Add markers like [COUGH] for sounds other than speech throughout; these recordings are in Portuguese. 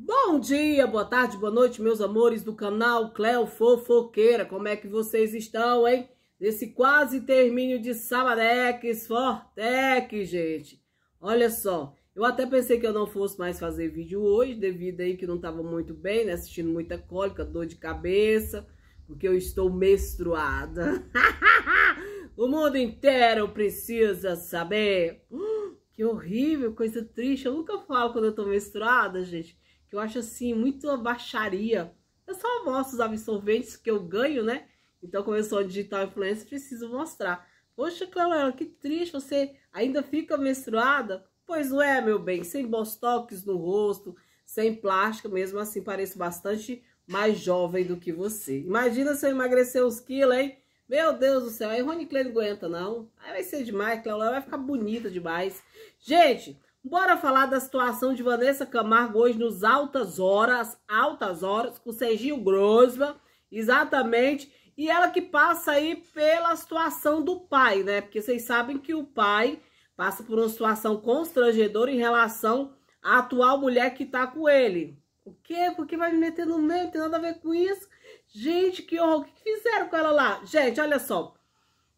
Bom dia, boa tarde, boa noite, meus amores do canal Cleo Fofoqueira. Como é que vocês estão, hein? Nesse quase termínio de Sabadex, Fortec, gente. Olha só, eu até pensei que eu não fosse mais fazer vídeo hoje, devido aí que não tava muito bem, né? Assistindo muita cólica, dor de cabeça, porque eu estou menstruada. [LAUGHS] o mundo inteiro precisa saber. Hum, que horrível, coisa triste. Eu nunca falo quando eu tô menstruada, gente que eu acho assim muito baixaria. Eu só mostro os absorventes que eu ganho, né? Então, como eu sou digital influencer, preciso mostrar. Poxa, Clara, que triste, você ainda fica menstruada? Pois é, meu bem, sem bostox no rosto, sem plástica, mesmo assim pareço bastante mais jovem do que você. Imagina se eu emagrecer uns quilos, hein? Meu Deus do céu, aí Rony Clay não aguenta, não. Aí vai ser demais, Clara vai ficar bonita demais. Gente, Bora falar da situação de Vanessa Camargo hoje nos altas horas, altas horas, com o Serginho Grosma, exatamente. E ela que passa aí pela situação do pai, né? Porque vocês sabem que o pai passa por uma situação constrangedora em relação à atual mulher que tá com ele. O quê? Porque vai me meter no meio, não tem nada a ver com isso. Gente, que horror. O que fizeram com ela lá? Gente, olha só.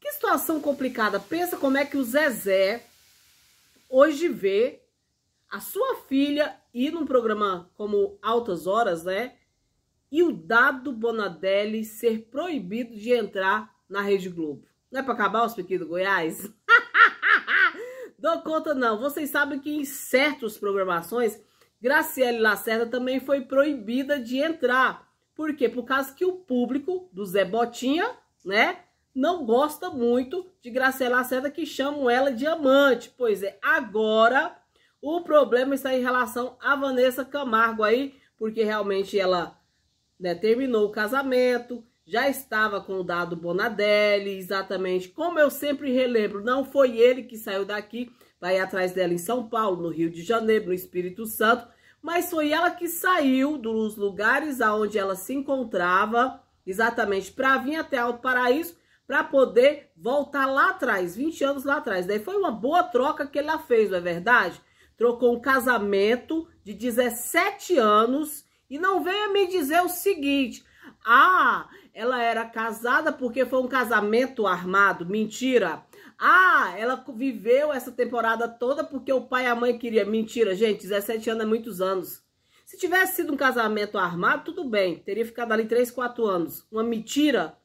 Que situação complicada. Pensa como é que o Zezé hoje vê a sua filha ir num programa como Altas Horas, né? E o Dado Bonadelli ser proibido de entrar na Rede Globo. Não é para acabar os pequenos Goiás? [LAUGHS] Dou conta não. Vocês sabem que em certas programações, Graciele Lacerda também foi proibida de entrar. Por quê? Por causa que o público do Zé Botinha, né? não gosta muito de Graciela Lacerda, que chamam ela de amante. Pois é, agora o problema está em relação a Vanessa Camargo aí, porque realmente ela né, terminou o casamento, já estava com o dado Bonadelli, exatamente como eu sempre relembro, não foi ele que saiu daqui, vai atrás dela em São Paulo, no Rio de Janeiro, no Espírito Santo, mas foi ela que saiu dos lugares aonde ela se encontrava, exatamente para vir até Alto Paraíso, para poder voltar lá atrás, 20 anos lá atrás. Daí foi uma boa troca que ela fez, não é verdade? Trocou um casamento de 17 anos e não venha me dizer o seguinte: "Ah, ela era casada porque foi um casamento armado". Mentira. Ah, ela viveu essa temporada toda porque o pai e a mãe queriam? Mentira, gente, 17 anos é muitos anos. Se tivesse sido um casamento armado, tudo bem. Teria ficado ali 3, 4 anos. Uma mentira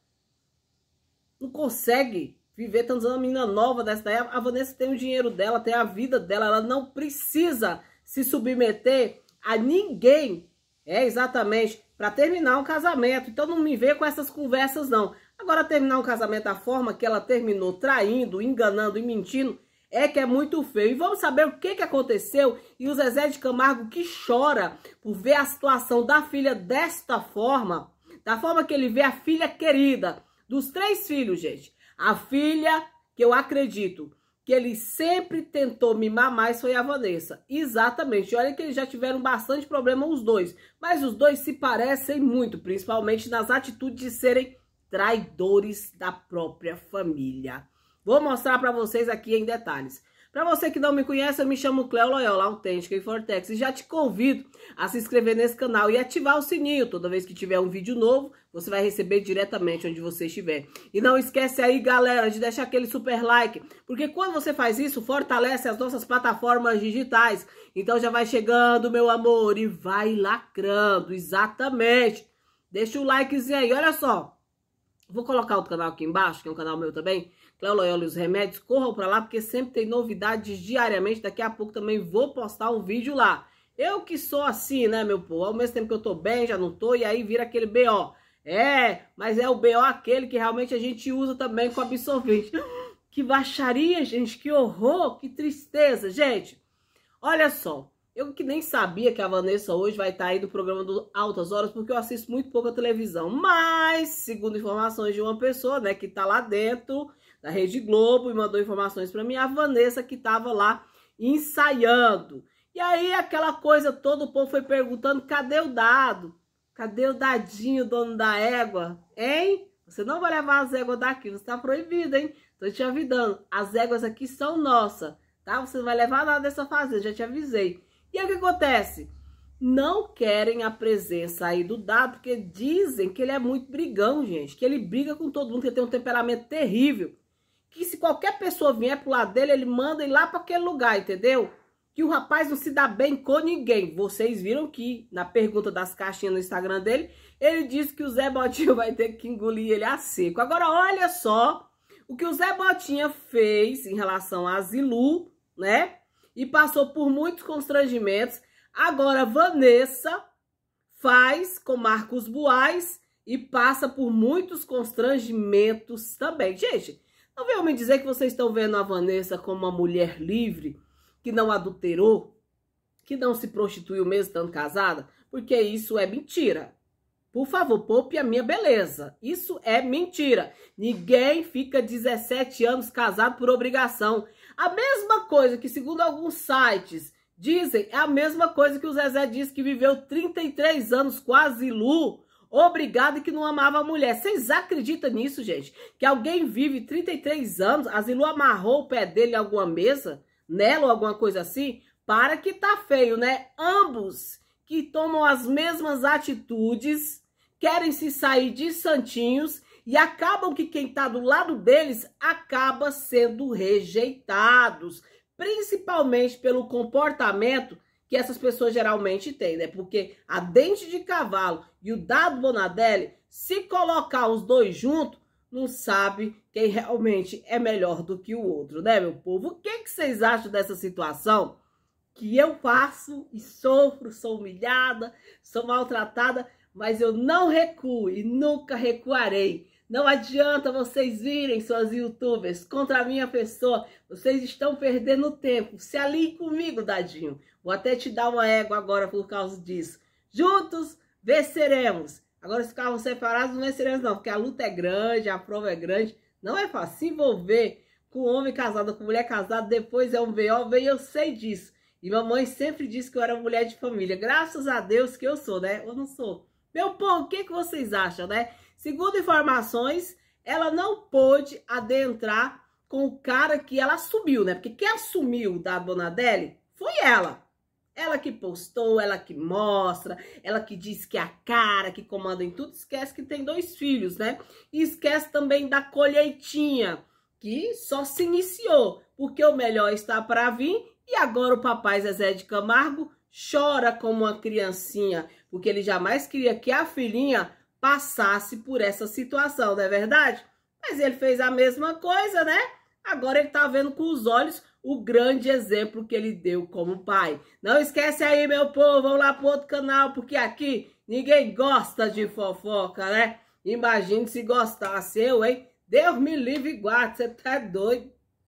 não consegue viver tantos anos. Uma menina nova dessa daí, a Vanessa tem o dinheiro dela, tem a vida dela, ela não precisa se submeter a ninguém. É, exatamente, para terminar um casamento. Então não me vê com essas conversas, não. Agora, terminar um casamento da forma que ela terminou, traindo, enganando e mentindo, é que é muito feio. E vamos saber o que, que aconteceu e o Zezé de Camargo que chora por ver a situação da filha desta forma, da forma que ele vê a filha querida, dos três filhos, gente. A filha que eu acredito que ele sempre tentou mimar mais foi a Vanessa. Exatamente. Olha que eles já tiveram bastante problema os dois. Mas os dois se parecem muito, principalmente nas atitudes de serem traidores da própria família. Vou mostrar para vocês aqui em detalhes. Para você que não me conhece, eu me chamo Cleo Loyola, autêntica e Fortex, e já te convido a se inscrever nesse canal e ativar o sininho toda vez que tiver um vídeo novo, você vai receber diretamente onde você estiver. E não esquece aí, galera, de deixar aquele super like. Porque quando você faz isso, fortalece as nossas plataformas digitais. Então já vai chegando, meu amor, e vai lacrando. Exatamente. Deixa o likezinho aí. Olha só. Vou colocar outro canal aqui embaixo, que é um canal meu também. Cléo Loyola e os Remédios. Corram para lá, porque sempre tem novidades diariamente. Daqui a pouco também vou postar um vídeo lá. Eu que sou assim, né, meu povo? Ao mesmo tempo que eu tô bem, já não tô, e aí vira aquele B.O. É, mas é o BO aquele que realmente a gente usa também com absorvente. [GASPS] Que baixaria, gente, que horror, que tristeza, gente. Olha só, eu que nem sabia que a Vanessa hoje vai estar tá aí do programa do Altas Horas, porque eu assisto muito pouca televisão. Mas, segundo informações de uma pessoa, né, que tá lá dentro da Rede Globo e mandou informações para mim, a Vanessa que tava lá ensaiando. E aí aquela coisa toda, o povo foi perguntando, cadê o dado? Cadê o dadinho, dono da égua? Hein? Você não vai levar as éguas daqui, você está proibido, hein? Tô te avisando, as éguas aqui são nossas, tá? Você não vai levar nada dessa fazenda, já te avisei. E aí o que acontece? Não querem a presença aí do dado, porque dizem que ele é muito brigão, gente. Que ele briga com todo mundo, que ele tem um temperamento terrível. Que se qualquer pessoa vier pro lado dele, ele manda ir lá para aquele lugar, entendeu? que o rapaz não se dá bem com ninguém. Vocês viram que na pergunta das caixinhas no Instagram dele, ele disse que o Zé Botinha vai ter que engolir ele a seco. Agora olha só o que o Zé Botinha fez em relação a Zilu, né? E passou por muitos constrangimentos. Agora Vanessa faz com Marcos Buais e passa por muitos constrangimentos também. Gente, não venham me dizer que vocês estão vendo a Vanessa como uma mulher livre que não adulterou, que não se prostituiu mesmo estando casada, porque isso é mentira. Por favor, poupe a minha beleza. Isso é mentira. Ninguém fica 17 anos casado por obrigação. A mesma coisa que, segundo alguns sites, dizem, é a mesma coisa que o Zezé disse que viveu 33 anos quase lu, obrigado e que não amava a mulher. Vocês acreditam nisso, gente? Que alguém vive 33 anos, a Zilu amarrou o pé dele em alguma mesa? nela ou alguma coisa assim, para que tá feio, né? Ambos que tomam as mesmas atitudes, querem se sair de santinhos e acabam que quem tá do lado deles acaba sendo rejeitados, principalmente pelo comportamento que essas pessoas geralmente têm, né? Porque a dente de cavalo e o dado Bonadelli, se colocar os dois juntos, não sabe quem realmente é melhor do que o outro, né, meu povo? O que, que vocês acham dessa situação? Que eu passo e sofro, sou humilhada, sou maltratada, mas eu não recuo e nunca recuarei. Não adianta vocês virem, suas youtubers, contra a minha pessoa. Vocês estão perdendo tempo. Se aliem comigo, dadinho. Vou até te dar uma égua agora por causa disso. Juntos venceremos. Agora, ficavam separados não venceremos, é não, porque a luta é grande, a prova é grande. Não é fácil se envolver com homem casado, com mulher casada, depois é um VO, e eu sei disso. E mamãe sempre disse que eu era mulher de família. Graças a Deus que eu sou, né? Eu não sou. Meu povo, o que, que vocês acham, né? Segundo informações, ela não pôde adentrar com o cara que ela assumiu, né? Porque quem assumiu da Bonadelli foi ela. Ela que postou, ela que mostra, ela que diz que é a cara, que comanda em tudo, esquece que tem dois filhos, né? E esquece também da colheitinha, que só se iniciou, porque o melhor está para vir e agora o papai Zezé de Camargo chora como uma criancinha, porque ele jamais queria que a filhinha passasse por essa situação, não é verdade? Mas ele fez a mesma coisa, né? Agora ele tá vendo com os olhos o grande exemplo que ele deu como pai. Não esquece aí, meu povo, vamos lá pro outro canal, porque aqui ninguém gosta de fofoca, né? Imagine se gostasse eu, hein? Deus me livre e guarde, você tá doido.